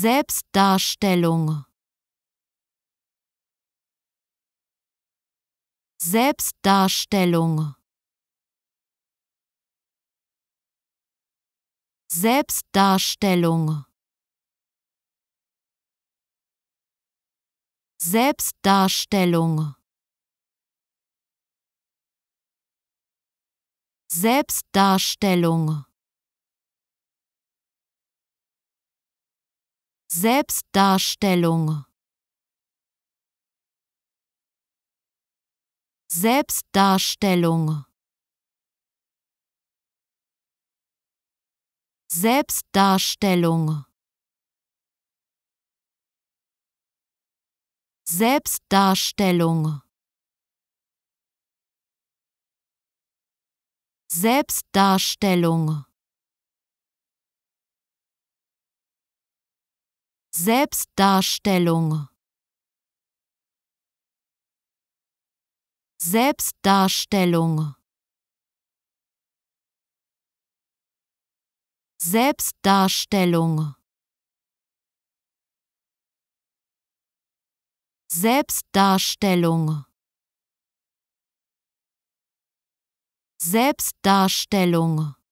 Selbstdarstellung Selbstdarstellung Selbstdarstellung Selbstdarstellung Selbstdarstellung Selbstdarstellung Selbstdarstellung Selbstdarstellung Selbstdarstellung Selbstdarstellung Selbstdarstellung Selbstdarstellung Selbstdarstellung Selbstdarstellung Selbstdarstellung